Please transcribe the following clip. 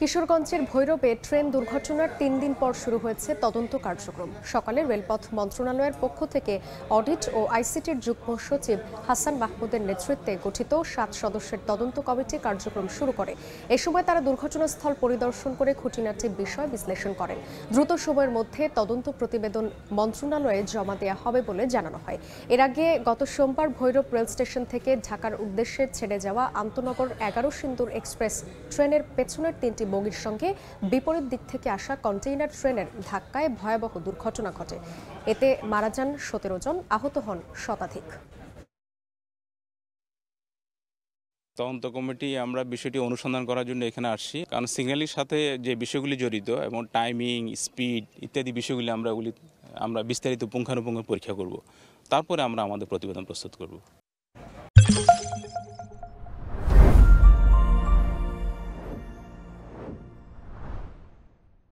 কিশোরগঞ্জের ভৈরবে ট্রেন দুর্ঘটনার তিন দিন পর শুরু হয়েছে তদন্ত কার্যক্রম সকালে রেলপথ মন্ত্রণালয়ের পক্ষ থেকে অডিট ও আইসিটির যুগ্ম সচিব হাসান মাহমুদের নেতৃত্বে গঠিত সাত সদস্যের তদন্ত কমিটি কার্যক্রম শুরু করে এ সময় তারা দুর্ঘটনাস্থল পরিদর্শন করে খুঁটিনাটি বিষয় বিশ্লেষণ করেন দ্রুত সময়ের মধ্যে তদন্ত প্রতিবেদন মন্ত্রণালয়ে জমা দেওয়া হবে বলে জানানো হয় এর আগে গত সোমবার ভৈরব রেল স্টেশন থেকে ঢাকার উদ্দেশ্যে ছেড়ে যাওয়া আন্তনগর এগারো সিন্দুর এক্সপ্রেস ট্রেনের পেছনের তিনটি একটি বগির সঙ্গে বিপরীত দিক থেকে আসা কন্টেইনার ট্রেনের ধাক্কায় ভয়াবহ দুর্ঘটনা ঘটে এতে মারা যান সতেরো জন আহত হন শতাধিক তদন্ত কমিটি আমরা বিষয়টি অনুসন্ধান করার জন্য এখানে আসছি কারণ সিগন্যালের সাথে যে বিষয়গুলি জড়িত এবং টাইমিং স্পিড ইত্যাদি বিষয়গুলি আমরা ওগুলি আমরা বিস্তারিত পুঙ্খানুপুঙ্খ পরীক্ষা করব তারপরে আমরা আমাদের প্রতিবেদন প্রস্তুত করব